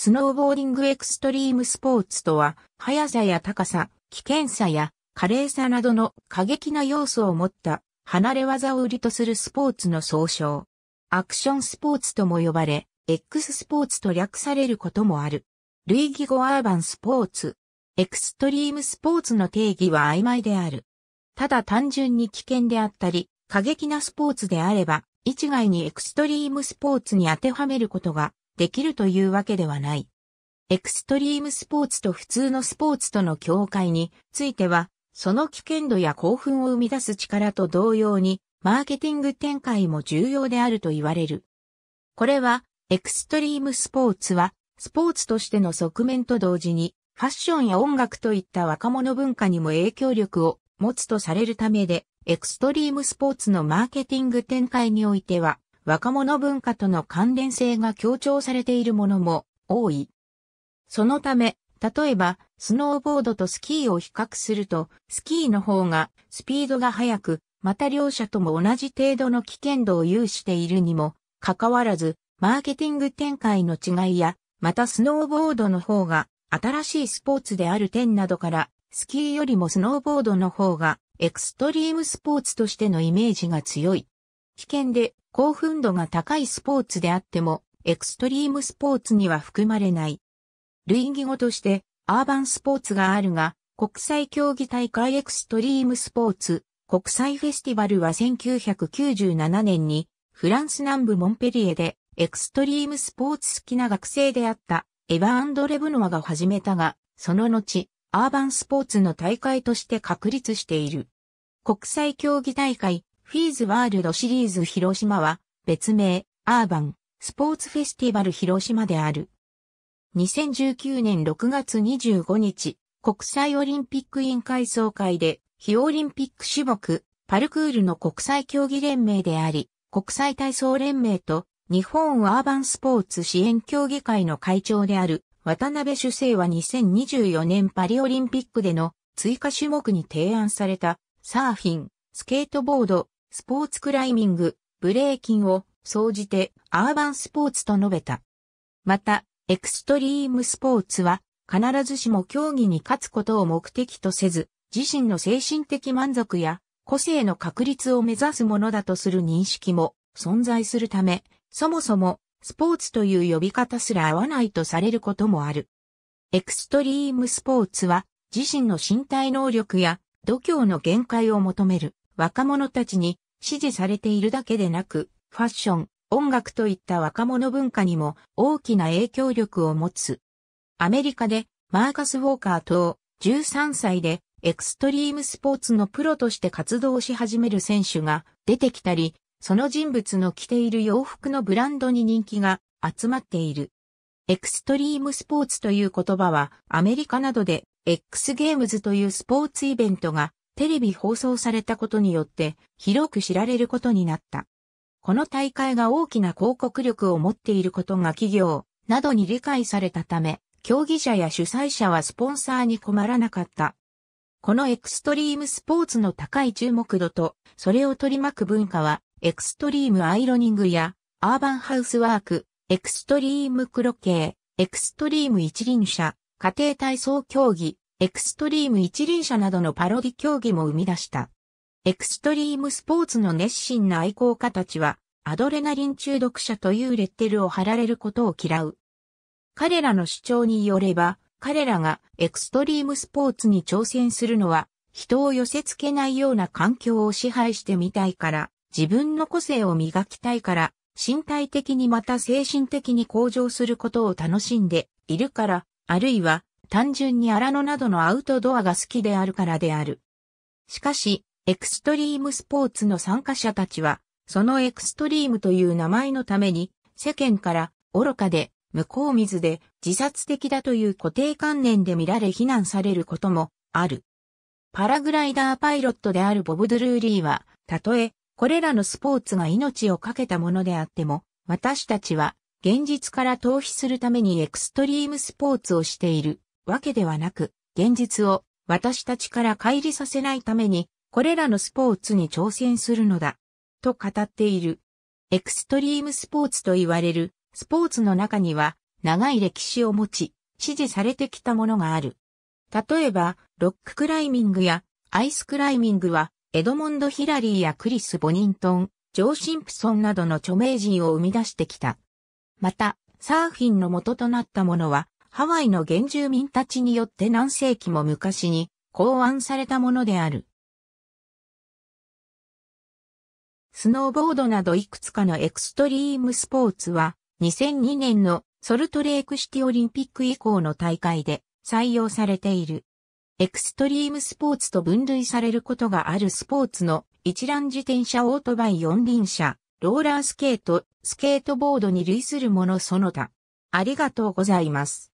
スノーボーディングエクストリームスポーツとは、速さや高さ、危険さや華麗さなどの過激な要素を持った離れ技を売りとするスポーツの総称。アクションスポーツとも呼ばれ、X スポーツと略されることもある。類義語アーバンスポーツ。エクストリームスポーツの定義は曖昧である。ただ単純に危険であったり、過激なスポーツであれば、一概にエクストリームスポーツに当てはめることができるというわけではない。エクストリームスポーツと普通のスポーツとの境界については、その危険度や興奮を生み出す力と同様に、マーケティング展開も重要であると言われる。これは、エクストリームスポーツは、スポーツとしての側面と同時に、ファッションや音楽といった若者文化にも影響力を持つとされるためで、エクストリームスポーツのマーケティング展開においては、若者文化との関連性が強調されているものも多い。そのため、例えば、スノーボードとスキーを比較すると、スキーの方がスピードが速く、また両者とも同じ程度の危険度を有しているにも、かかわらず、マーケティング展開の違いや、またスノーボードの方が新しいスポーツである点などから、スキーよりもスノーボードの方がエクストリームスポーツとしてのイメージが強い。危険で興奮度が高いスポーツであっても、エクストリームスポーツには含まれない。類義語として、アーバンスポーツがあるが、国際競技大会エクストリームスポーツ、国際フェスティバルは1997年に、フランス南部モンペリエで、エクストリームスポーツ好きな学生であった、エヴァレブノアが始めたが、その後、アーバンスポーツの大会として確立している。国際競技大会、フィーズワールドシリーズ広島は別名アーバンスポーツフェスティバル広島である。2019年6月25日、国際オリンピック委員会総会で、非オリンピック種目、パルクールの国際競技連盟であり、国際体操連盟と日本アーバンスポーツ支援協議会の会長である渡辺主政は2024年パリオリンピックでの追加種目に提案されたサーフィン、スケートボード、スポーツクライミング、ブレーキンを、総じて、アーバンスポーツと述べた。また、エクストリームスポーツは、必ずしも競技に勝つことを目的とせず、自身の精神的満足や個性の確立を目指すものだとする認識も存在するため、そもそもスポーツという呼び方すら合わないとされることもある。エクストリームスポーツは自身の身体能力や度胸の限界を求める若者たちに支持されているだけでなく、ファッション、音楽といった若者文化にも大きな影響力を持つ。アメリカでマーカス・ウォーカーと13歳でエクストリームスポーツのプロとして活動し始める選手が出てきたり、その人物の着ている洋服のブランドに人気が集まっている。エクストリームスポーツという言葉はアメリカなどで X ゲームズというスポーツイベントがテレビ放送されたことによって広く知られることになった。この大会が大きな広告力を持っていることが企業などに理解されたため、競技者や主催者はスポンサーに困らなかった。このエクストリームスポーツの高い注目度と、それを取り巻く文化は、エクストリームアイロニングや、アーバンハウスワーク、エクストリーム黒系、エクストリーム一輪車、家庭体操競技、エクストリーム一輪車などのパロディ競技も生み出した。エクストリームスポーツの熱心な愛好家たちは、アドレナリン中毒者というレッテルを貼られることを嫌う。彼らの主張によれば、彼らがエクストリームスポーツに挑戦するのは、人を寄せ付けないような環境を支配してみたいから、自分の個性を磨きたいから、身体的にまた精神的に向上することを楽しんでいるから、あるいは単純に荒野などのアウトドアが好きであるからである。しかし、エクストリームスポーツの参加者たちは、そのエクストリームという名前のために、世間から愚かで、向こう水で自殺的だという固定観念で見られ非難されることもある。パラグライダーパイロットであるボブ・ドゥルーリーは、たとえ、これらのスポーツが命を懸けたものであっても、私たちは現実から逃避するためにエクストリームスポーツをしている。わけではなく、現実を私たちから乖離させないために、これらのスポーツに挑戦するのだ、と語っている。エクストリームスポーツと言われる、スポーツの中には、長い歴史を持ち、支持されてきたものがある。例えば、ロッククライミングやアイスクライミングは、エドモンド・ヒラリーやクリス・ボニントン、ジョー・シンプソンなどの著名人を生み出してきた。また、サーフィンの元となったものは、ハワイの原住民たちによって何世紀も昔に考案されたものである。スノーボードなどいくつかのエクストリームスポーツは2002年のソルトレークシティオリンピック以降の大会で採用されている。エクストリームスポーツと分類されることがあるスポーツの一覧自転車オートバイ四輪車、ローラースケート、スケートボードに類するものその他。ありがとうございます。